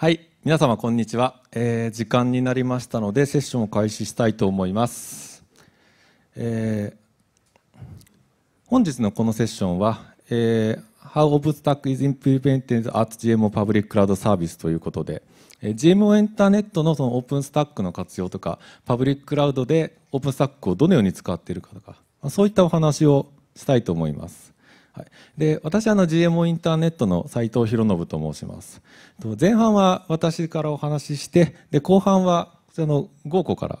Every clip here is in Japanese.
はい、皆様こんにちは、えー、時間になりましたのでセッションを開始したいと思います、えー、本日のこのセッションは、えー、How Obstack is Implemented at GMO Public Cloud Service ということで、えー、GMO インターネットのそのオープンスタックの活用とかパブリッククラウドでオープンスタックをどのように使っているかとかそういったお話をしたいと思いますはい、で私あの GMO インターネットの斉藤博信と申します前半は私からお話ししてで後半はその豪子から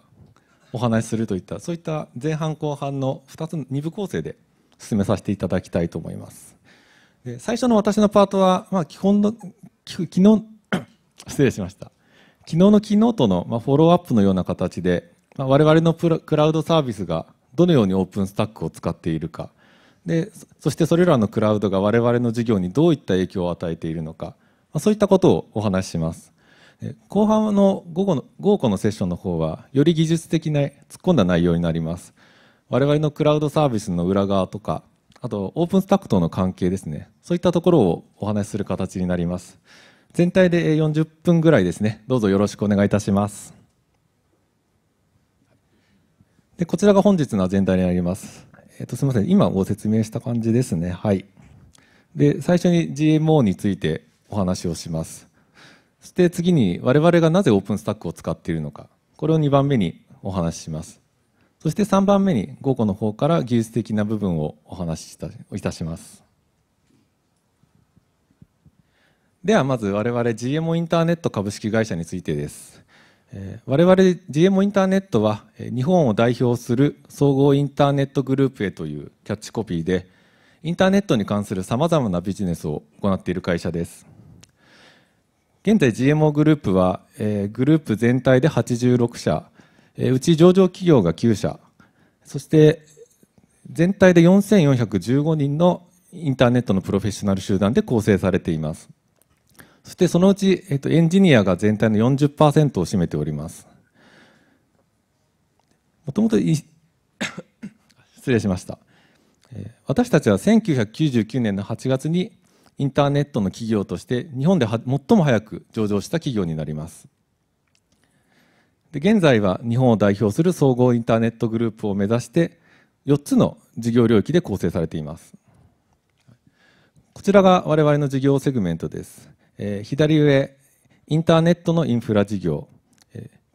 お話しするといったそういった前半後半の2つ2部構成で進めさせていただきたいと思いますで最初の私のパートは、まあ、基本の昨日 失礼しました昨日の昨日との、まフォローアップのような形で、まあ、我々のクラウドサービスがどのようにオープンスタックを使っているかでそしてそれらのクラウドが我々の事業にどういった影響を与えているのか、まそういったことをお話しします後半の午後の午後のセッションの方はより技術的な突っ込んだ内容になります我々のクラウドサービスの裏側とかあとオープンスタックとの関係ですねそういったところをお話しする形になります全体で40分ぐらいですねどうぞよろしくお願いいたしますでこちらが本日のアジェンダになりますえっと、すみません、今ご説明した感じですね。はい。で、最初に GMO についてお話をします。そして次に我々がなぜオープンスタックを使っているのか、これを2番目にお話しします。そして3番目に GOCO の方から技術的な部分をお話しいたします。ではまず我々 GMO インターネット株式会社についてです。我々 GMO インターネットは日本を代表する総合インターネットグループへというキャッチコピーでインターネットに関するさまざまなビジネスを行っている会社です現在 GMO グループはグループ全体で86社うち上場企業が9社そして全体で4415人のインターネットのプロフェッショナル集団で構成されていますそしてそのうち、えっと、エンジニアが全体の40%を占めております。もともと 失礼しました。私たちは1999年の8月にインターネットの企業として日本で最も早く上場した企業になります。で現在は日本を代表する総合インターネットグループを目指して4つの事業領域で構成されています。こちらが我々の事業セグメントです。え左上、インターネットのインフラ事業、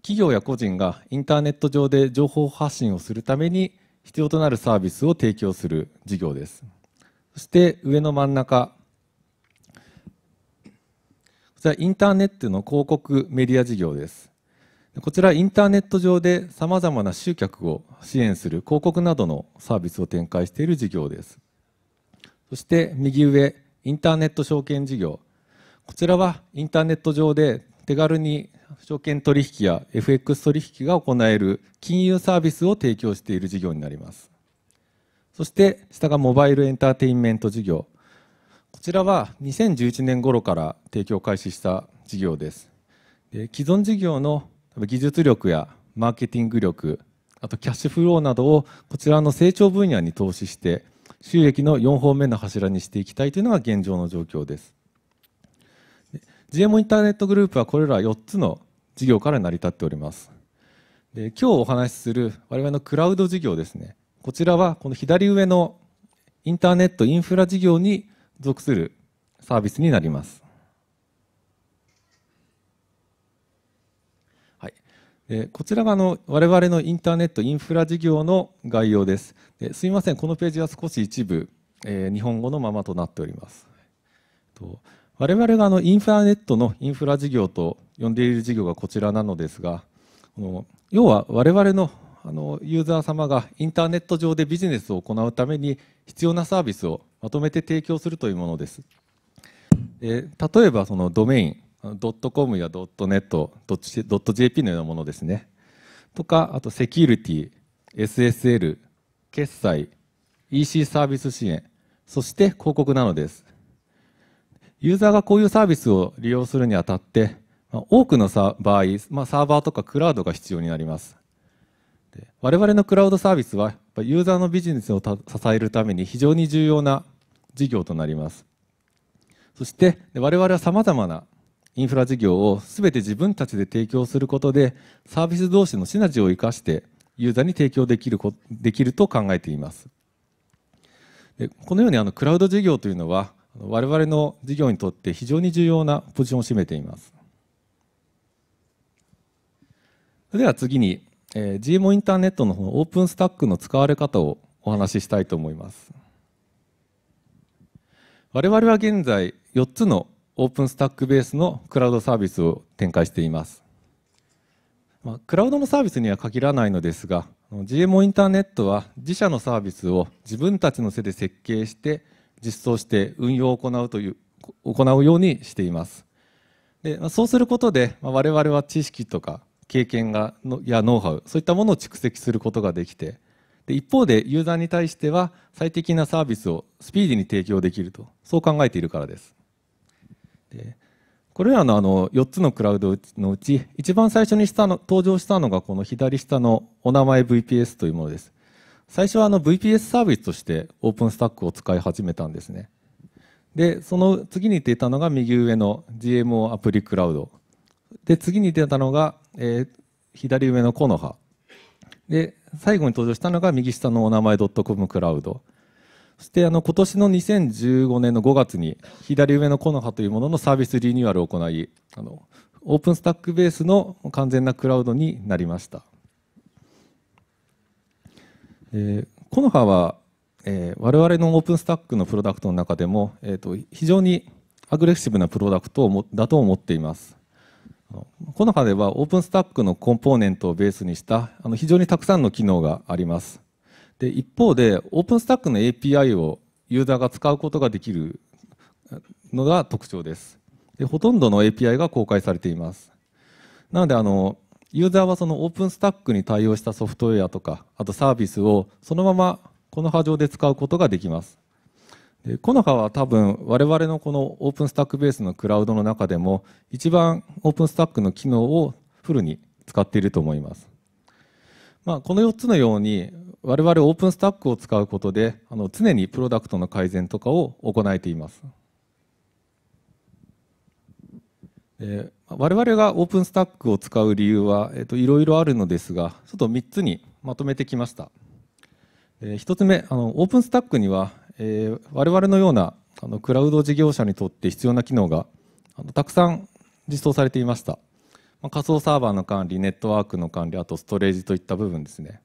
企業や個人がインターネット上で情報発信をするために必要となるサービスを提供する事業です。そして上の真ん中、こちらインターネットの広告メディア事業です。こちらインターネット上でさまざまな集客を支援する広告などのサービスを展開している事業です。そして右上、インターネット証券事業。こちらはインターネット上で手軽に証券取引や FX 取引が行える金融サービスを提供している事業になりますそして下がモバイルエンターテインメント事業こちらは2011年頃から提供開始した事業ですで既存事業の技術力やマーケティング力あとキャッシュフローなどをこちらの成長分野に投資して収益の4本目の柱にしていきたいというのが現状の状況です g m インターネットグループはこれら4つの事業から成り立っておりますで今日お話しする我々のクラウド事業ですねこちらはこの左上のインターネットインフラ事業に属するサービスになります、はい、こちらがあの我々のインターネットインフラ事業の概要ですですみませんこのページは少し一部、え日本語のままとなっておりますと我々があのインフラネットのインフラ事業と呼んでいる事業がこちらなのですが、要は我々のあのユーザー様がインターネット上でビジネスを行うために必要なサービスをまとめて提供するというものです。で例えばそのドメイン、ドットコムやドットネット、ドット JP のようなものですね。とか、あとセキュリティ、SSL、決済、EC サービス支援、そして広告なのです。ユーザーがこういうサービスを利用するにあたって、多くの場合、まあ、サーバーとかクラウドが必要になります。我々のクラウドサービスは、ユーザーのビジネスを支えるために非常に重要な事業となります。そして、我々は様々なインフラ事業を全て自分たちで提供することで、サービス同士のシナジーを生かして、ユーザーに提供できるできると考えています。でこのようにあのクラウド事業というのは我々の事業にとって非常に重要なポジションを占めています。それでは次に、え GMO インターネットのオープンスタックの使われ方をお話ししたいと思います。我々は現在4つのオープンスタックベースのクラウドサービスを展開しています。まあ、クラウドのサービスには限らないのですが GMO インターネットは自社のサービスを自分たちの背で設計して実装して運用を行うという行うようにしていますでそうすることで我々は知識とか経験がのやノウハウそういったものを蓄積することができてで一方でユーザーに対しては最適なサービスをスピーディーに提供できるとそう考えているからですでこれらのあの4つのクラウドのうち一番最初にしたの登場したのがこの左下のお名前 VPS というものです最初はあの VPS サービスとしてオープンスタックを使い始めたんですね。で、その次に出たのが右上の GMO アプリクラウド。で、次に出たのが、えー、左上のコノハ。で、最後に登場したのが右下のお名前 .com クラウド。そしてあの今年の2015年の5月に左上のコノハというもののサービスリニューアルを行い、あのオープンスタックベースの完全なクラウドになりました。えー、コノハは、えー、我々のオープンスタックのプロダクトの中でも、えーと、非常にアグレッシブなプロダクトをだと思っています。この中ではオープンスタックのコンポーネントをベースにしたあの非常にたくさんの機能があります。で一方でオープンスタックの API をユーザーが使うことができるのが特徴です。でほとんどの API が公開されています。なのであのユーザーはそのオープンスタックに対応したソフトウェアとか、あとサービスをそのままこの波上で使うことができます。でコノハは多分我々のこのオープンスタックベースのクラウドの中でも一番オープンスタックの機能をフルに使っていると思います。まあ、この4つのように我々オープンスタックを使うことであの常にプロダクトの改善とかを行えています。えー、我々がオープンスタックを使う理由は、えーと、いろいろあるのですがちょっと3つにまとめてきました、えー、1つ目あのオープンスタックには、えー、我々のようなあのクラウド事業者にとって必要な機能があのたくさん実装されていました、まあ、仮想サーバーの管理ネットワークの管理あとストレージといった部分ですね、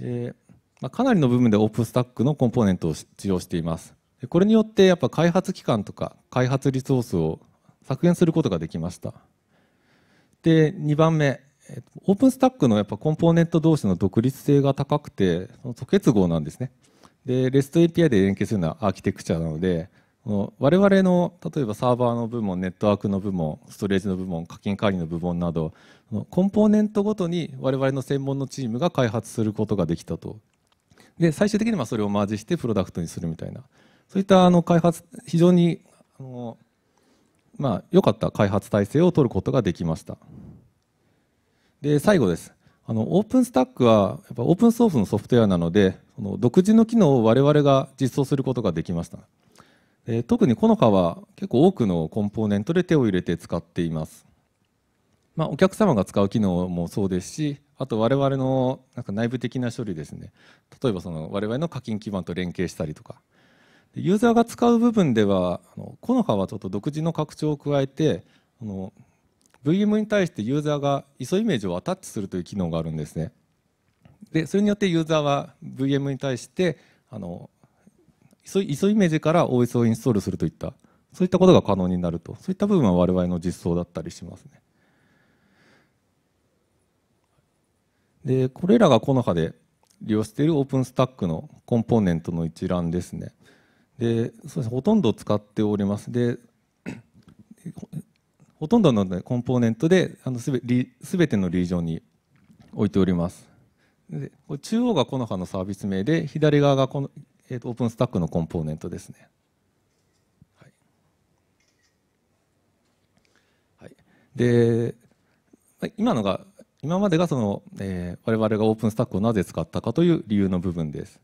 えーまあ、かなりの部分でオープンスタックのコンポーネントを使用していますこれによってやっぱ開発期間とか開発リソースを削減することができました。で、2番目、オープンスタックのやっぱコンポーネント同士の独立性が高くて、その素結合なんですね。で、REST API で連携するのはアーキテクチャなので、我々の例えばサーバーの部門、ネットワークの部門、ストレージの部門、課金管理の部門など、コンポーネントごとに我々の専門のチームが開発することができたと。で、最終的にはそれをマージしてプロダクトにするみたいな、そういったあの開発、非常にあのまあ、良かった開発体制を取ることができました。で、最後です。あの、オープンスタックは、やっぱオープンソースのソフトウェアなので、その独自の機能を我々が実装することができました。で特にこのかは結構多くのコンポーネントで手を入れて使っています。まあ、お客様が使う機能もそうですし、あと我々のなんか内部的な処理ですね。例えばその我々の課金基盤と連携したりとか、ユーザーが使う部分ではあのコノハはちょっと独自の拡張を加えてあの VM に対してユーザーが ISO イメージをアタッチするという機能があるんですねでそれによってユーザーは VM に対してあの ISO, イメージから OS をインストールするといったそういったことが可能になるとそういった部分は我々の実装だったりしますねでこれらがコノハで利用しているオープンスタックのコンポーネントの一覧ですねでそうですほとんど使っておりますで ほとんどの、ね、コンポーネントですべべてのリージョンに置いておりますでこれ中央がコノハのサービス名で左側がこの、えーと、とオープンスタックのコンポーネントですねはい、はい、で今のが今までがその、えー、我々がオープンスタックをなぜ使ったかという理由の部分です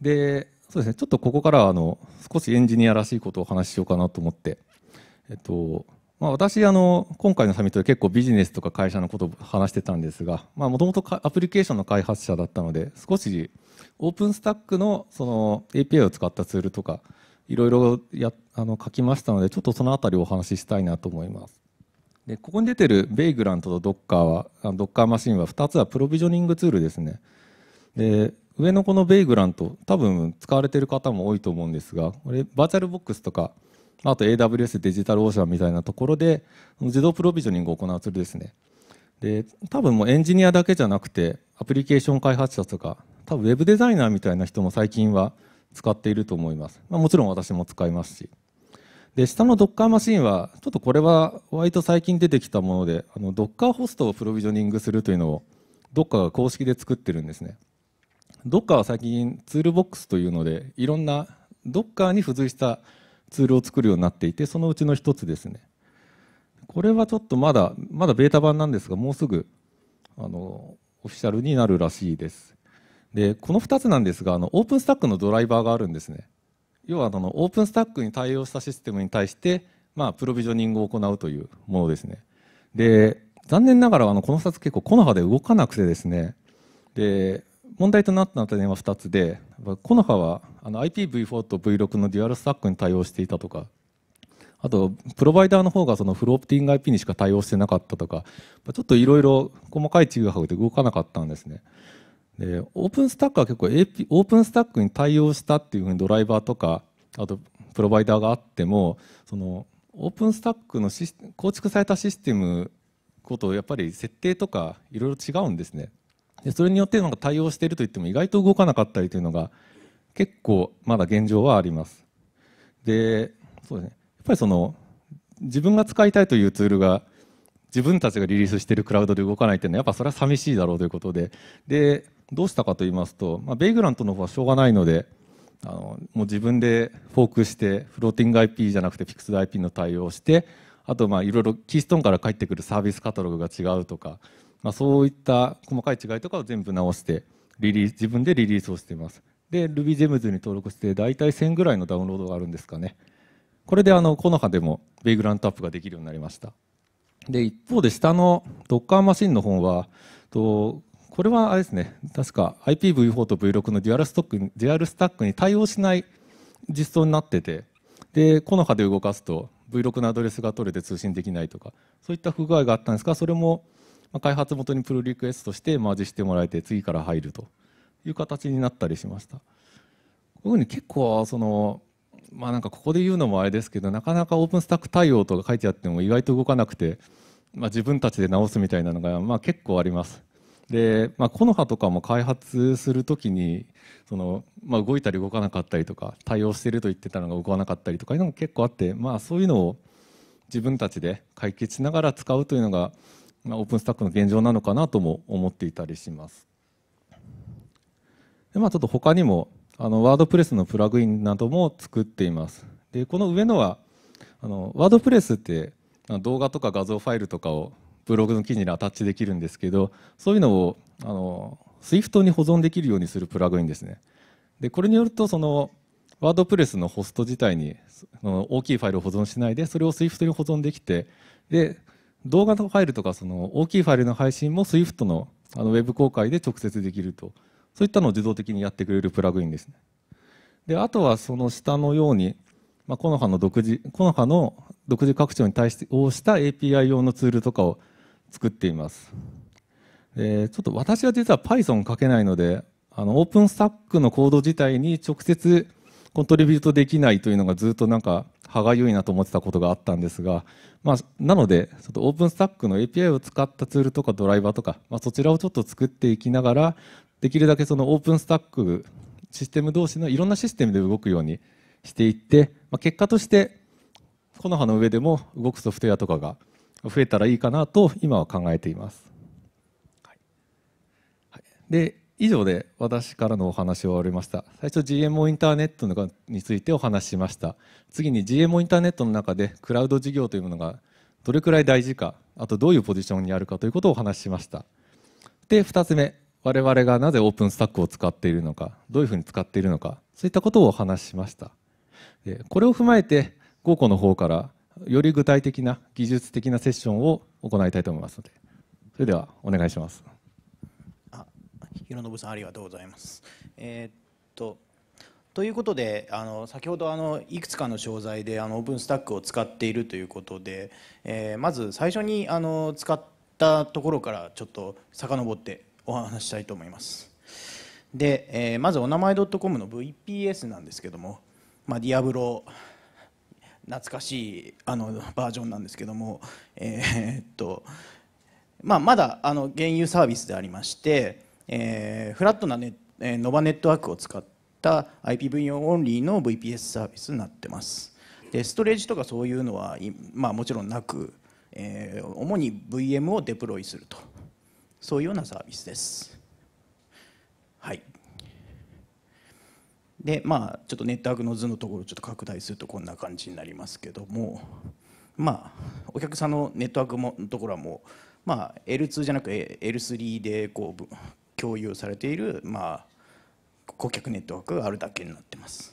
でそうですね、ちょっとここからあの少しエンジニアらしいことをお話ししようかなと思って、えっとまあ、私あの、今回のサミットで結構ビジネスとか会社のことを話してたんですが、もともとアプリケーションの開発者だったので、少しオープンスタックのその API を使ったツールとか、いろいろやあの書きましたので、ちょっとそのあたりをお話ししたいなと思います。でここに出てるベイグラントとドッカーは、ドッカーマシンは2つはプロビジョニングツールですね。で上のこのベイグラント、多分使われてる方も多いと思うんですが、これバーチャルボックスとか、あと AWS デジタルオーシャンみたいなところで、自動プロビジョニングを行うツールですね。で、多分もうエンジニアだけじゃなくて、アプリケーション開発者とか、多分ウェブデザイナーみたいな人も最近は使っていると思います。まあ、もちろん私も使いますし。で、下のドッカーマシンは、ちょっとこれは割と最近出てきたもので、ドッカーホストをプロビジョニングするというのを、どっかが公式で作ってるんですね。ドッカーは最近ツールボックスというのでいろんなドッカーに付随したツールを作るようになっていてそのうちの一つですねこれはちょっとまだまだベータ版なんですがもうすぐあのオフィシャルになるらしいですでこの2つなんですがあのオープンスタックのドライバーがあるんですね要はあのオープンスタックに対応したシステムに対して、まあ、プロビジョニングを行うというものですねで残念ながらあのこの2つ結構木の葉で動かなくてですねで問題となった点は2つで、コノハはあの IPv4 と V6 のデュアルスタックに対応していたとか、あと、プロバイダーの方がそのフローティング IP にしか対応してなかったとか、ちょっといろいろ細かいちぐはぐで動かなかったんですね。で、オープンスタックは結構、AP、オープンスタックに対応したっていうふうにドライバーとか、あとプロバイダーがあっても、そのオープンスタックの構築されたシステムことやっぱり設定とかいろいろ違うんですね。でそれによってなんか対応しているといっても意外と動かなかったりというのが結構まだ現状はあります。でそうですね、やっぱりその自分が使いたいというツールが自分たちがリリースしているクラウドで動かないというのはやっぱそれは寂しいだろうということででどうしたかと言いますと、まあ、ベイグラントの方はしょうがないのであのもう自分でフォークしてフローティング IP じゃなくてフィクスド IP の対応をしてあとまあいろいろキーストーンから返ってくるサービスカタログが違うとかまあ、そういった細かい違いとかを全部直してリリース自分でリリースをしていますで RubyGems に登録して大体1000ぐらいのダウンロードがあるんですかねこれであのコノハでもベイグラントアップができるようになりましたで一方で下の Docker マシンの方はとこれはあれですね確か IPv4 と V6 のデュアルストックデュアルスタックに対応しない実装になっててでコノハで動かすと V6 のアドレスが取れて通信できないとかそういった不具合があったんですがそれもまあ、開発元にプルリクエストしてマージしてもらえて次から入るという形になったりしました。こういうふうに結構そのまあなんかここで言うのもあれですけどなかなかオープンスタック対応とか書いてあっても意外と動かなくて、まあ、自分たちで直すみたいなのがまあ結構あります。で、まあ、コノとかも開発するときにその、まあ、動いたり動かなかったりとか対応してると言ってたのが動かなかったりとかいうのも結構あって、まあ、そういうのを自分たちで解決しながら使うというのがまあ、オープンスタックの現状なのかなとも思っていたりします。でまあ、ちょっと他にもあのワードプレスのプラグインなども作っています。でこの上のはあのワードプレスって動画とか画像ファイルとかをブログの記事にアタッチできるんですけどそういうのをあの Swift に保存できるようにするプラグインですね。でこれによるとそのワードプレスのホスト自体に大きいファイルを保存しないでそれを Swift に保存できてで動画のファイルとかその大きいファイルの配信も SWIFT のあのウェブ公開で直接できるとそういったのを自動的にやってくれるプラグインですねであとはその下のように、まあ、コノハの独自コノハの独自拡張に対して応した API 用のツールとかを作っていますちょっと私は実は Python 書けないのであのオープンスタックのコード自体に直接コントリビュートできないというのがずっとなんか歯がゆいなと思ってたことがあったんですが、まあ、なのでちょっとオープンスタックの API を使ったツールとかドライバーとか、まあ、そちらをちょっと作っていきながらできるだけそのオープンスタックシステム同士のいろんなシステムで動くようにしていって、まあ、結果として木の葉の上でも動くソフトウェアとかが増えたらいいかなと今は考えています。はい、で以上で私からのお話を終わりました最初 GMO インターネットについてお話ししました次に GMO インターネットの中でクラウド事業というものがどれくらい大事かあとどういうポジションにあるかということをお話ししましたで2つ目我々がなぜオープンスタックを使っているのかどういうふうに使っているのかそういったことをお話ししましたこれを踏まえて5個の方からより具体的な技術的なセッションを行いたいと思いますのでそれではお願いしますひろのぶさんありがとうございます。えー、っとということであの先ほどあのいくつかの商材であのオープンスタックを使っているということで、えー、まず最初にあの使ったところからちょっと遡ってお話したいと思います。で、えー、まずお名前 .com の VPS なんですけども、まあ、ディアブロ懐かしいあのバージョンなんですけども、えー、っとまあ、まだあの原油サービスでありましてえー、フラットなネ、えー、ノバネットワークを使った IPv4 オンリーの VPS サービスになってます。でストレージとかそういうのは、まあ、もちろんなく、えー、主に VM をデプロイするとそういうようなサービスです。はいでまあちょっとネットワークの図のところちょっと拡大するとこんな感じになりますけどもまあお客さんのネットワークのところはもうまあ L2 じゃなく L3 でこう共有されている、まあ、顧客ネットワークがあるだけになってます。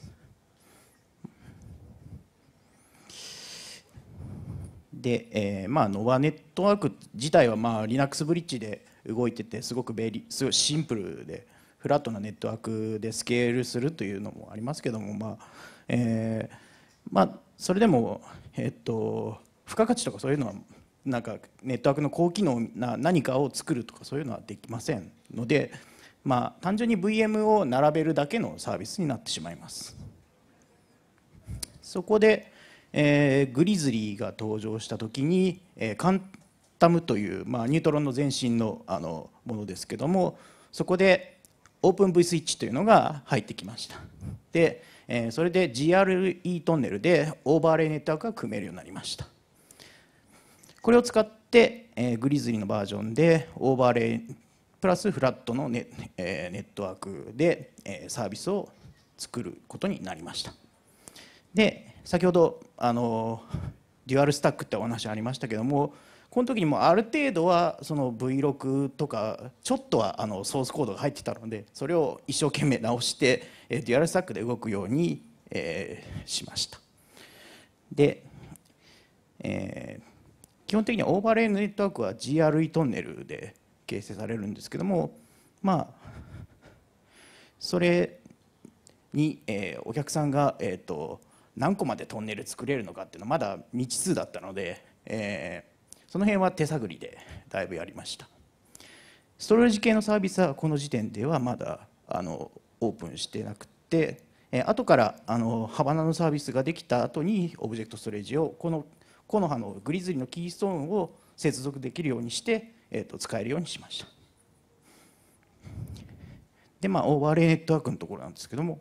で、えー、まあ、ノバネットワーク自体は、まあ、Linux ブリッジで動いててすごく便利すごいシンプルでフラットなネットワークでスケールするというのもありますけども、まあえーまあ、それでも、えー、っと付加価値とかそういうのはなんかネットワークの高機能な何かを作るとかそういうのはできませんので、まあ、単純に VM を並べるだけのサービスになってしまいますそこで、えー、グリズリーが登場した時に、えー、カンタムという、まあ、ニュートロンの前身のあのものですけどもそこでオープン v スイッチというのが入ってきましたで、えー、それで GRE トンネルでオーバーレイネットワークが組めるようになりましたこれを使って、えー、グリズリーのバージョンでオーバーレイプラスフラットのネ,、えー、ネットワークで、えー、サービスを作ることになりましたで先ほどあのデュアルスタックってお話ありましたけどもこの時にもある程度はその v 6とかちょっとはあのソースコードが入ってたのでそれを一生懸命直してデュアルスタックで動くように、えしましたで、えー基本的にはオーバーレイネットワークは GRE トンネルで形成されるんですけどもまあそれに、えー、お客さんが、えーと、と何個までトンネル作れるのかっていうのはまだ未知数だったので、えー、その辺は手探りでだいぶやりましたストレージ系のサービスはこの時点ではまだあのオープンしてなくて、えー、後からあのハバナのサービスができた後にオブジェクトストレージをこの木の葉のグリズリーのキーストーンを接続できるようにして、えーと、使えるようにしましたでまあオーバーレイネットワークのところなんですけども、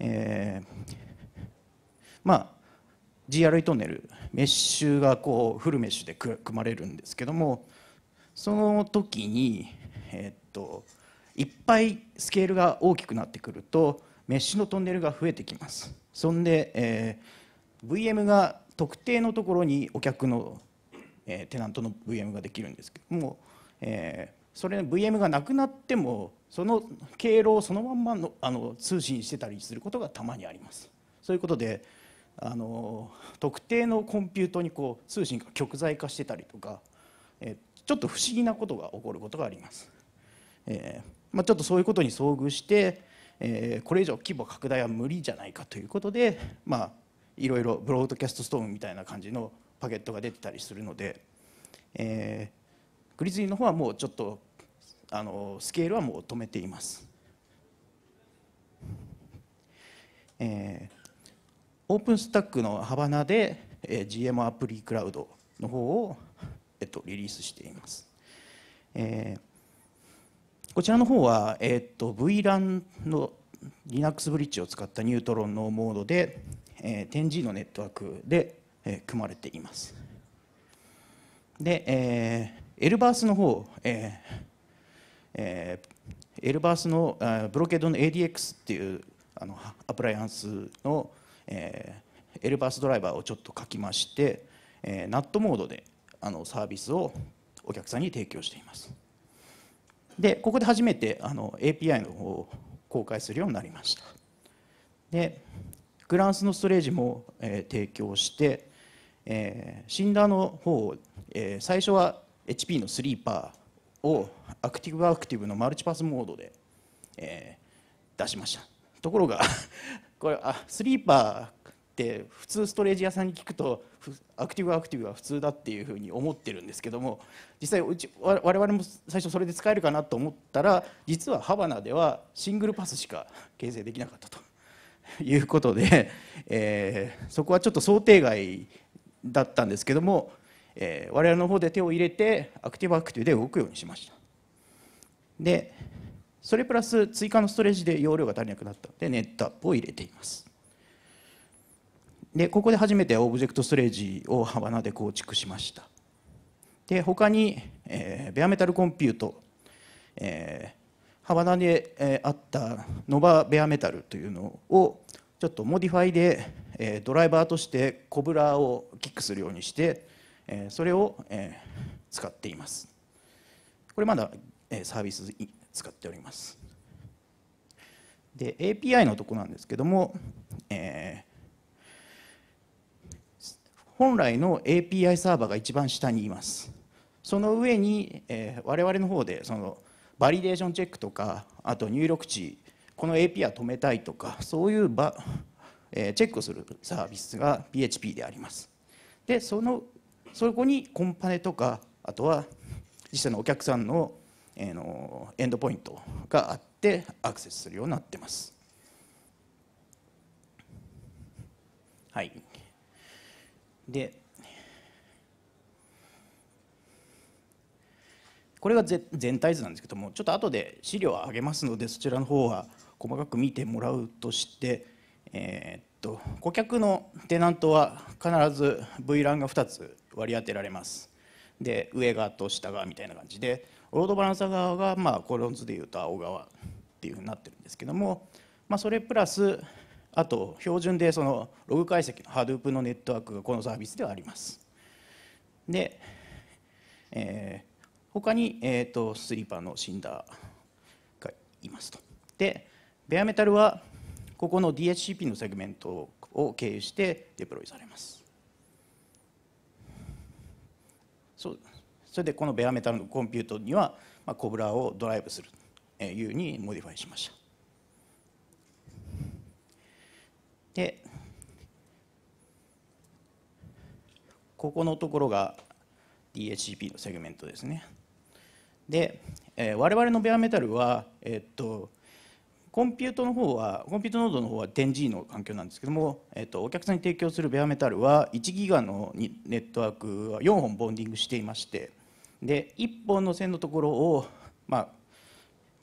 えー、まあ GRE トンネルメッシュがこうフルメッシュで組まれるんですけどもその時に、えっといっぱいスケールが大きくなってくるとメッシュのトンネルが増えてきますそんで、えー、VM が特定のところにお客の、えー、テナントの VM ができるんですけども、えー、それの VM がなくなってもその経路をそのまんまのあの通信してたりすることがたまにあります。そういうことであの特定のコンピュートにこう通信が極在化してたりとか、えー、ちょっと不思議なことが起こることがあります。えーまあ、ちょっとそういうことに遭遇して、えー、これ以上規模拡大は無理じゃないかということで、まあ、いろいろブロードキャストストームみたいな感じのパケットが出てたりするので、えー、グリズリーの方はもうちょっとあのスケールはもう止めています、えー、オープンスタックのハバナで、えー、GM アプリクラウドの方を、えっと、リリースしています、えー、こちらの方は、えー、っと VLAN の Linux ブリッジを使ったニュートロンのモードでえ 10G のネットワークで、え組まれています。で、えー、エルバースの方、えーえー、エルバースのブロケードの ADX っていうあのアプライアンスの、えー、エルバースドライバーをちょっと書きまして、えー、NAT モードであのサービスをお客さんに提供しています。でここで初めてあの API の方を公開するようになりました。でグランスのストレージも、えー、提供して、えー、シンダーの方を、えー、最初は HP のスリーパーをアクティブアクティブのマルチパスモードで、えー、出しましたところが これあスリーパーって普通ストレージ屋さんに聞くとアクティブアクティブは普通だっていうふうに思ってるんですけども実際うち我々も最初それで使えるかなと思ったら実はハバナではシングルパスしか形成できなかったと。いうことで、えー、そこはちょっと想定外だったんですけども、えー、我々の方で手を入れてアクティブアクティブで動くようにしましたでそれプラス追加のストレージで容量が足りなくなったのでネットアップを入れていますでここで初めてオブジェクトストレージをはバで構築しましたで他に、えー、ベアメタルコンピュート、えー、ハバナで、えあったノバベアメタルというのをちょっとモディファイで、えドライバーとしてコブラーをキックするようにして、えそれを、え使っていますこれまだ、えサービス使っておりますで API のとこなんですけども、えー、本来の API サーバーが一番下にいますその上に、えー、我々の方でそのバリデーションチェックとかあと入力値この API 止めたいとかそういう場、えー、チェックするサービスが PHP でありますでそのそこにコンパネとかあとは実際のお客さんの,、えー、のエンドポイントがあってアクセスするようになってますはいでこれが全体図なんですけどもちょっと後で資料を上げますのでそちらの方は細かく見てもらうとして、えー、っと顧客のテナントは必ず v ランが2つ割り当てられます。で上側と下側みたいな感じでロードバランサー側が、まあ、この図でいうと青側っていうふうになってるんですけども、まあ、それプラスあと標準でそのログ解析の Hadoop のネットワークがこのサービスではあります。で、えー他に、えーと、スリーパーのシンダーがいますと。で、ベアメタルはここの DHCP のセグメントを経由してデプロイされます。そうそれでこのベアメタルのコンピュートには、まあ、コブラをドライブするというにモディファイしました。でここのところが DHCP のセグメントですね。で、えー、我々のベアメタルは、えー、っとコンピュートの方はコンピュートノードの方は 10G の環境なんですけども、えー、っとお客さんに提供するベアメタルは1ギガのネットワークは4本ボンディングしていましてで1本の線のところを、まあ、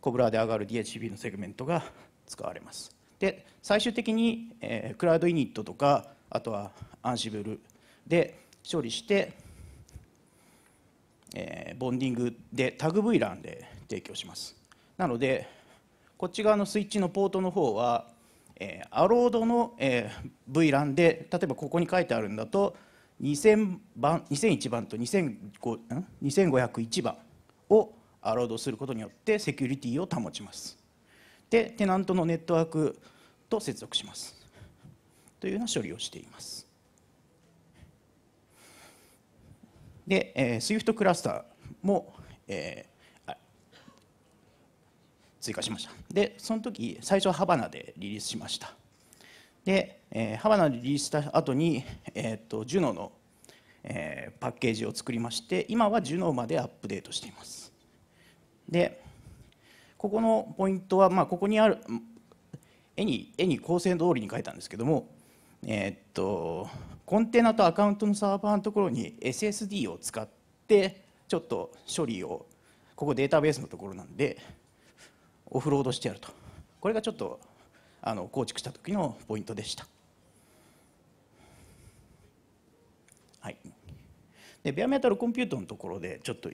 コブラーで上がる DHCP のセグメントが使われます。で最終的に、えー、クラウドイニットとかあとはアンシブルで処理してえー、ボンディングでタグ v l a で提供しますなのでこっち側のスイッチのポートの方は、えー、アロードの、えー、VLAN で例えばここに書いてあるんだと2000番2001番と2501番をアロードすることによってセキュリティを保ちますでテナントのネットワークと接続しますというような処理をしていますで、え SWIFT クラスターも、えー、追加しました。で、その時、最初はハバナでリリースしました。で、えー、ハバナでリリースした後に、えーと、と Juno の、えー、パッケージを作りまして、今は Juno までアップデートしています。で、ここのポイントは、まあ、ここにある絵に絵に構成通りに書いたんですけども、えー、っとコンテナとアカウントのサーバーのところに SSD を使ってちょっと処理をここデータベースのところなんでオフロードしてやるとこれがちょっとあの構築した時のポイントでした。はい、でベアメタルコンピュートのところでちょっと、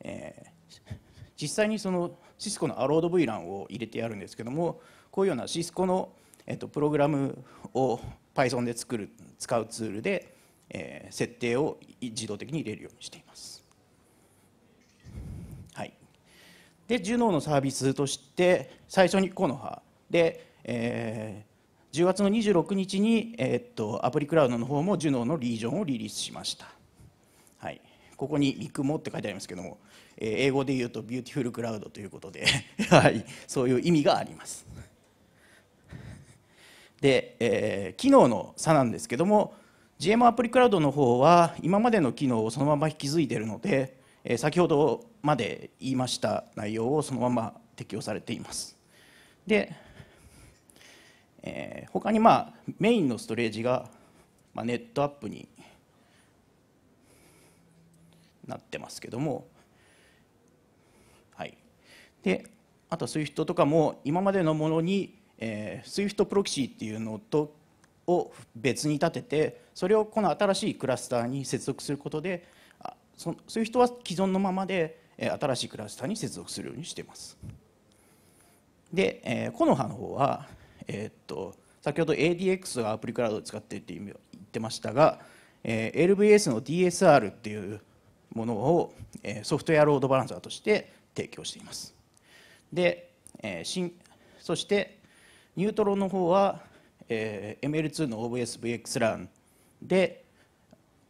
えー、実際にそのシスコのアロード VLAN を入れてやるんですけどもこういうようなシスコの、えーと、とプログラムを Python で作る使うツールで、えー、設定を自動的に入れるようにしています。はい、で Juno のサービスとして最初にコノハで、えー、10月の26日に、えー、っとアプリクラウドの方も Juno のリージョンをリリースしました。はい、ここに「ミクモ」って書いてありますけども、えー、英語で言うと「ビューティフルクラウド」ということで はい、そういう意味があります。で、えー、機能の差なんですけども GM アプリクラウドの方は今までの機能をそのまま引き継いでいるので、えー、先ほどまで言いました内容をそのまま適用されています。で、えー、他にまあメインのストレージが、まあ、ネットアップになってますけども、はい、であと SWIFT とかも今までのものにえ Swift プロキシーっていうのとを別に立ててそれをこの新しいクラスターに接続することでそ Swift は既存のままで新しいクラスターに接続するようにしています。で、え n o h a の方は、えー、っと先ほど ADX がアプリクラウドを使ってって言ってましたが、えー、LVS の DSR っていうものを、えソフトウェアロードバランサーとして提供しています。で、えー、そしてニュートロの方は、えー、ML2 の o v s v x l a n で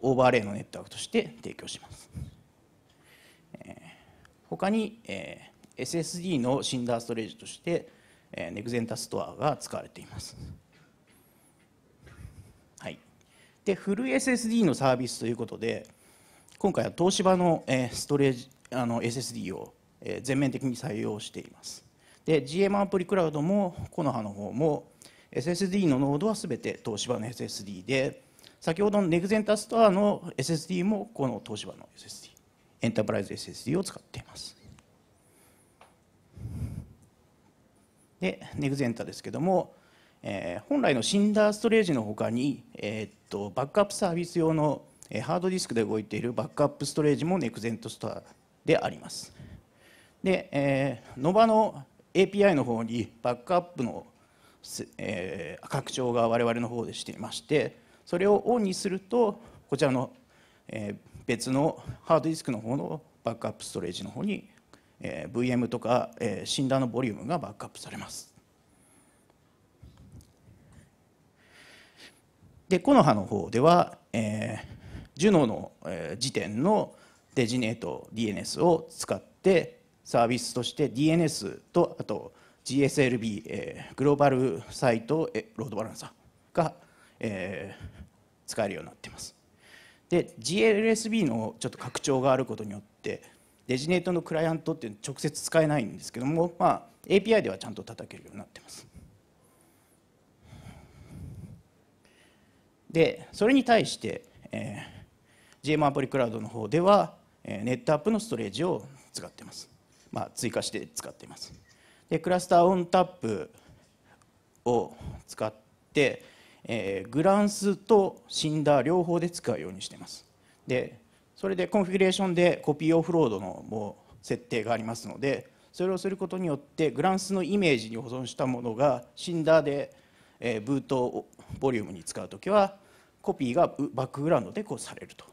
オーバーレイのネットワークとして提供します。えー、他に、えー、SSD のシンダーストレージとして、えー、ネクゼンタストアが使われています。はい、でフル SSD のサービスということで今回は東芝の、えー、ストレージあの SSD を全面的に採用しています。で、GM アプリクラウドも、コノハの方も、SSD のノードはすべて東芝の SSD で、先ほどのネグゼンタストアの SSD もこの東芝の SSD、エンタープライズ SSD を使っています。で、ネグゼンタですけども、えー、本来のシンダーストレージのほかに、えー、っとバックアップサービス用の、えハードディスクで動いているバックアップストレージもネクゼントストアであります。で、えー、ノバの API の方にバックアップの、えー、拡張が我々の方でしていましてそれをオンにするとこちらの、えー、別のハードディスクの方のバックアップストレージの方に、えー、VM とか、えー、診断のボリュームがバックアップされます。でコノハの方では、えー、ジュノの、えー、時点のデジネート DNS を使ってサービスとして DNS とあと GSLB、えー、グローバルサイトロードバランサーが、えー、使えるようになっています。で GLSB のちょっと拡張があることによってデジネートのクライアントっていうのは直接使えないんですけども、まあ、API ではちゃんと叩けるようになってます。でそれに対して、えー、JM アプリクラウドの方では、えー、ネットアップのストレージを使ってます。まあ、追加して使っていますでクラスターオンタップを使って、えー、グランスとシンダー両方で使うようにしていますでそれでコンフィギュレーションでコピーオフロードのもう設定がありますのでそれをすることによってグランスのイメージに保存したものがシンダーで、えー、ブートをボリュームに使う時はコピーがバックグラウンドでこうされると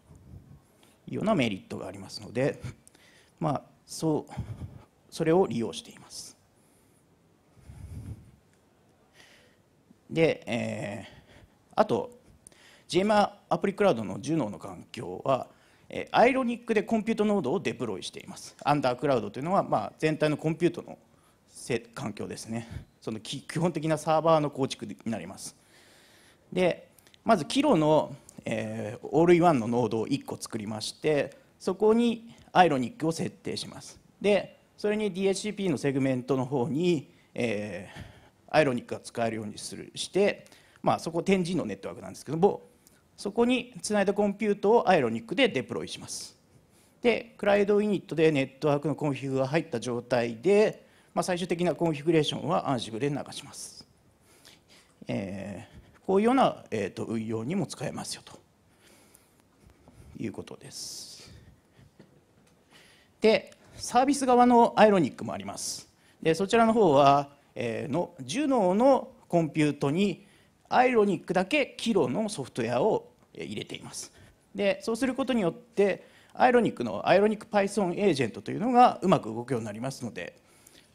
いうようなメリットがありますので、まあ、そうそれを利用していますで、えー、あと JMA アプリクラウドの Juno の環境はアイロニックでコンピュートノードをデプロイしていますアンダークラウドというのは、まあ、全体のコンピュートの環境ですねその基本的なサーバーの構築になりますでまずキロの、えー、オールインワンのノードを1個作りましてそこにアイロニックを設定しますでそれに DHCP のセグメントの方に、えー、アイロニックが使えるようにするして、まあ、そこ展示のネットワークなんですけどもそこにつないだコンピュートをアイロニックでデプロイしますでクライドユニットでネットワークのコンフィグが入った状態で、まあ、最終的なコンフィグレーションはアンシブで流します、えー、こういうような、えーと運用にも使えますよということですでサービス側のアイロニックもありますでそちらの方は、えー、のジュノーのコンピュートにアイロニックだけキロのソフトウェアを入れていますでそうすることによってアイロニックのアイロニック Python エージェントというのがうまく動くようになりますので、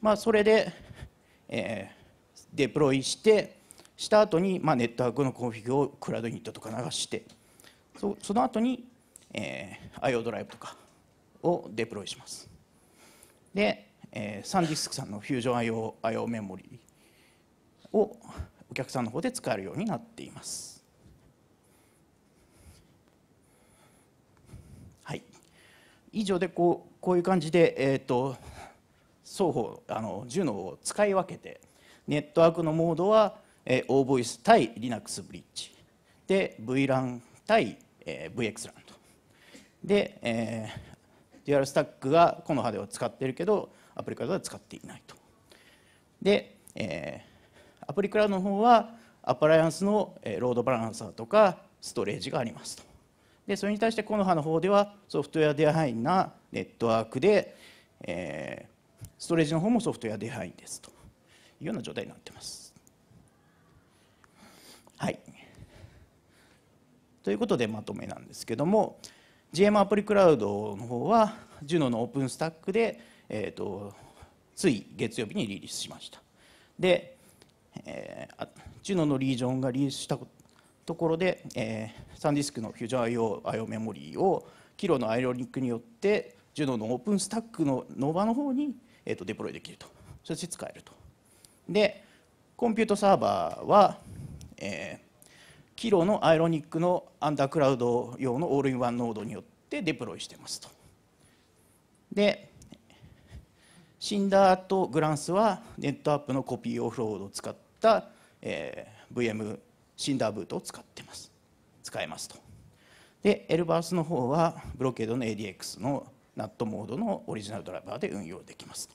まあ、それで、えー、デプロイしてした後にまに、あ、ネットワークのコンフィグをクラウドユニットとか流してそその後に、えー、IO ドライブとかをデプロイしますで、えー、サンディスクさんのフュージョン IO, IO メモリーをお客さんの方で使えるようになっていますはい以上でこうこういう感じで、えーと、双方あの j u n を使い分けてネットワークのモードは、えー、OVoice 対 Linux ブリッジで VLAN 対、えー、VXLAN とで、えー、ア r スタックが木の葉では使っているけどアプリクラウドは使っていないと。で、えー、アプリクラウドの方はアプライアンスのロードバランサーとかストレージがありますと。でそれに対して木の葉の方ではソフトウェアデハインなネットワークで、えー、ストレージの方もソフトウェアデハインですというような状態になってます。はい、ということでまとめなんですけども、GM アプリクラウドの方は Juno のオープンスタックで、えーと、つい月曜日にリリースしましたで、えー、Juno のリージョンがリリースしたところで、えー、サンディスクのフュージョン i o メモリーをキロのアイロニックによって Juno のオープンスタックのノーバの方に、えーと、デプロイできるとそして使えるとでコンピュートサーバーは、えキロのアイロニックのアンダークラウド用のオールインワンノードによってデプロイしてますと。でシンダーとグランスはネットアップのコピーオフロードを使った、えー、VM シンダーブートを使ってます使えますとでエルバースの方はブロケードの ADX の NAT モードのオリジナルドライバーで運用できますと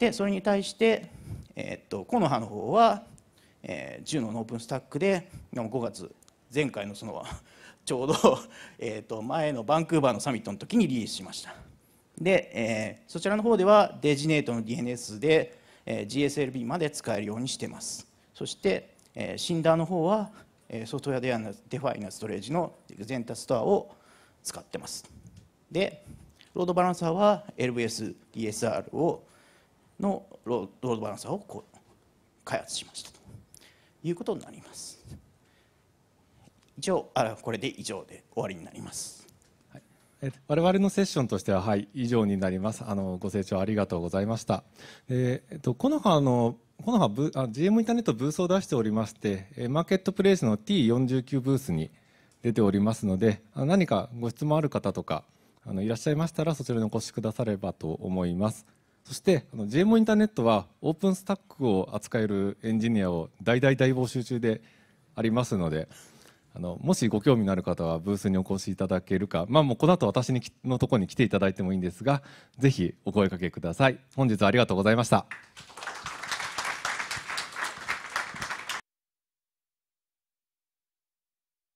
でそれに対して、えー、っとコノハの方はえー、j のオープンスタックで5月前回のその ちょうど えと前のバンクーバーのサミットの時にリリースしましたで、えー、そちらの方ではデジネートの DNS で、えー、GSLB まで使えるようにしてますそして、えー、シンダーの方はソフトウェアデデファイナストレージのゼンタストアを使ってますでロードバランサーは LVS、DSR をのロードバランサーを開発しましたいうことになります一応あこれで以上で終わりになります我々のセッションとしては、はい、以上になります。あの、ご清聴ありがとうございました。えー、っと、この葉の、この葉ブあ、GM インターネットブースを出しておりまして、マーケットプレイスの T49 ブースに出ておりますので、何かご質問ある方とか、あのいらっしゃいましたら、そちらにお越しくださればと思います。そして、JMO インターネットは、オープンスタックを扱えるエンジニアを大々大募集中でありますので、あのもしご興味のある方はブースにお越しいただけるか、まあ、もうこの後私にのところに来ていただいてもいいんですが、ぜひお声かけください。本日はありがとうございました。